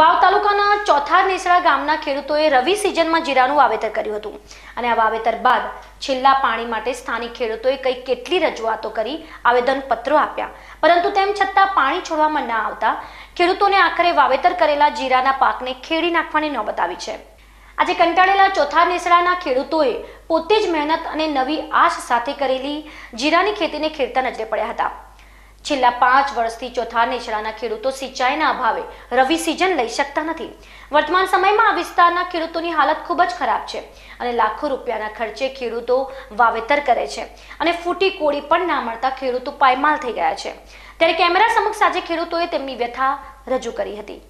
વાવ તાલુકાના ચોથાર નેસડા ગામના ખેડૂતોએ રવિ સિઝનમાં જીરાનું વાવેતર કર્યું હતું અને આ વાવેતર બાદ છેલ્લા પાણી માટે સ્થાનિક ખેડૂતોએ કઈ કેટલી રજૂઆતો કરી આવેદનપત્રો આપ્યા પરંતુ તેમ છતાં પાણી છોડવામાં ના આવતા ખેડૂતોને આખરે વાવેતર કરેલા જીરાના પાકને ખેડી નાખવાની નોબત આવી છે આજે કંટાળેલા ચોથા નેસડાના ખેડૂતોએ પોતે જ મહેનત અને નવી આશ સાથે કરેલી જીરાની ખેતીને ખેડતા નજરે પડ્યા હતા છેલ્લા પાંચ વર્ષથી ચોથા નેચરાના ખેડૂતો સિંચાઈના અભાવે રવિ સિઝન લઈ શકતા નથી વર્તમાન સમયમાં આ વિસ્તારના ખેડૂતોની હાલત ખૂબ જ ખરાબ છે અને લાખો રૂપિયાના ખર્ચે ખેડૂતો વાવેતર કરે છે અને ફૂટી કોળી પણ ના મળતા ખેડૂતો પાયમાલ થઈ ગયા છે ત્યારે કેમેરા સમક્ષ આજે ખેડૂતોએ તેમની વ્યથા રજૂ કરી હતી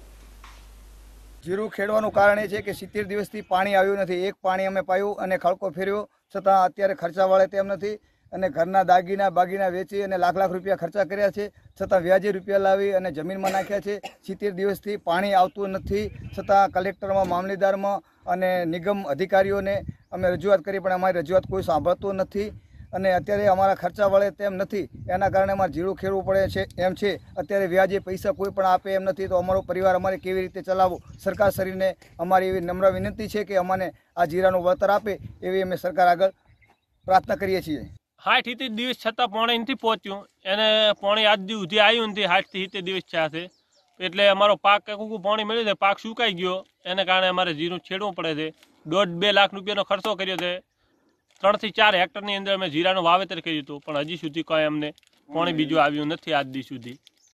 જીરું ખેડવાનું કારણ એ છે કે સિત્તેર દિવસથી પાણી આવ્યું નથી એક પાણી અમે પાયું અને ખળકો ફેર્યો છતાં અત્યારે ખર્ચા વળે તેમ નથી અને ઘરના દાગીના બાગીના વેચી અને લાખ લાખ રૂપિયા ખર્ચા કર્યા છે છતાં વ્યાજે રૂપિયા લાવી અને જમીનમાં નાખ્યા છે સિત્તેર દિવસથી પાણી આવતું નથી છતાં કલેક્ટરમાં મામલેદારમાં અને નિગમ અધિકારીઓને અમે રજૂઆત કરી પણ અમારી રજૂઆત કોઈ સાંભળતું નથી અને અત્યારે અમારા ખર્ચા વળે તેમ નથી એના કારણે અમારે જીરું ખેડવું પડે છે એમ છે અત્યારે વ્યાજે પૈસા કોઈ પણ આપે એમ નથી તો અમારો પરિવાર અમારે કેવી રીતે ચલાવવો સરકાર શરીરને અમારી એવી નમ્ર વિનંતી છે કે અમને આ જીરાનું વળતર આપે એવી અમે સરકાર આગળ પ્રાર્થના કરીએ છીએ હાઠ હિતી દિવસ છતાં પોણે નથી પહોંચ્યું એને પોણી આજ દી સુધી આવ્યું નથી હાઠથી હિતે દિવસ થયા છે એટલે અમારો પાક કુકું પાણી મળ્યું છે પાક સુકાઈ ગયો એને કારણે અમારે જીરું છેડવું પડે છે દોઢ બે લાખ રૂપિયાનો ખર્ચો કર્યો છે ત્રણથી ચાર હેક્ટરની અંદર અમે જીરાનું વાવેતર કર્યું હતું પણ હજી સુધી કંઈ અમને પાણી બીજું આવ્યું નથી આજ દી સુધી